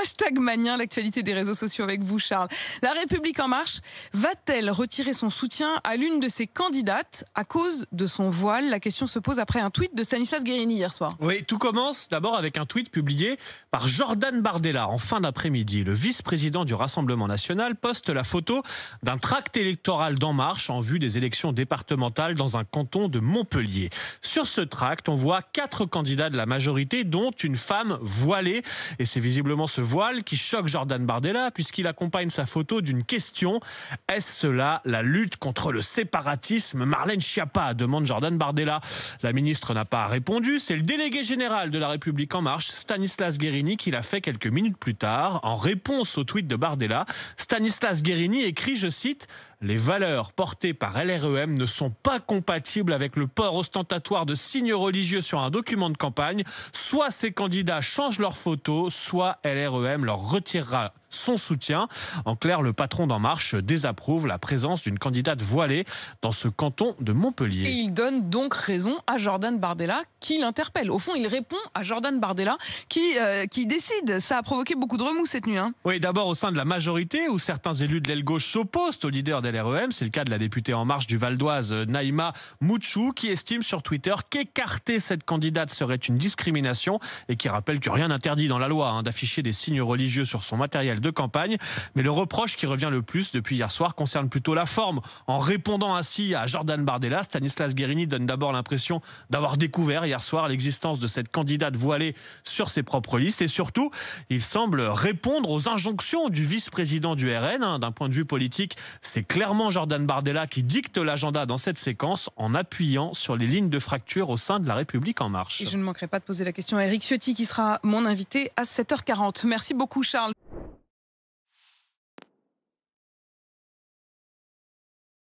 Hashtag Manien, l'actualité des réseaux sociaux avec vous, Charles. La République En Marche va-t-elle retirer son soutien à l'une de ses candidates à cause de son voile La question se pose après un tweet de Stanislas Guérini hier soir. Oui, tout commence d'abord avec un tweet publié par Jordan Bardella en fin d'après-midi. Le vice-président du Rassemblement national poste la photo d'un tract électoral d'En Marche en vue des élections départementales dans un canton de Montpellier. Sur ce tract, on voit quatre candidats de la majorité, dont une femme voilée. Et c'est visiblement ce voile qui choque Jordan Bardella puisqu'il accompagne sa photo d'une question. Est-ce cela la lutte contre le séparatisme Marlène Schiappa demande Jordan Bardella. La ministre n'a pas répondu. C'est le délégué général de la République en marche, Stanislas Guérini, qui l'a fait quelques minutes plus tard en réponse au tweet de Bardella. Stanislas Guérini écrit, je cite, les valeurs portées par LREM ne sont pas compatibles avec le port ostentatoire de signes religieux sur un document de campagne. Soit ces candidats changent leur photo, soit LREM leur retirera son soutien. En clair, le patron d'En Marche désapprouve la présence d'une candidate voilée dans ce canton de Montpellier. Et il donne donc raison à Jordan Bardella qui l'interpelle. Au fond, il répond à Jordan Bardella qui, euh, qui décide. Ça a provoqué beaucoup de remous cette nuit. Hein. Oui, d'abord au sein de la majorité où certains élus de l'aile gauche s'opposent au leader de LREM. C'est le cas de la députée En Marche du Val d'Oise, Naïma Mouchou, qui estime sur Twitter qu'écarter cette candidate serait une discrimination et qui rappelle que rien n'interdit dans la loi hein, d'afficher des signes religieux sur son matériel de campagne. Mais le reproche qui revient le plus depuis hier soir concerne plutôt la forme. En répondant ainsi à Jordan Bardella, Stanislas Guérini donne d'abord l'impression d'avoir découvert hier soir l'existence de cette candidate voilée sur ses propres listes. Et surtout, il semble répondre aux injonctions du vice-président du RN. Hein. D'un point de vue politique, c'est clairement Jordan Bardella qui dicte l'agenda dans cette séquence en appuyant sur les lignes de fracture au sein de la République en marche. Et je ne manquerai pas de poser la question à Eric Ciotti qui sera mon invité à 7h40. Merci beaucoup Charles.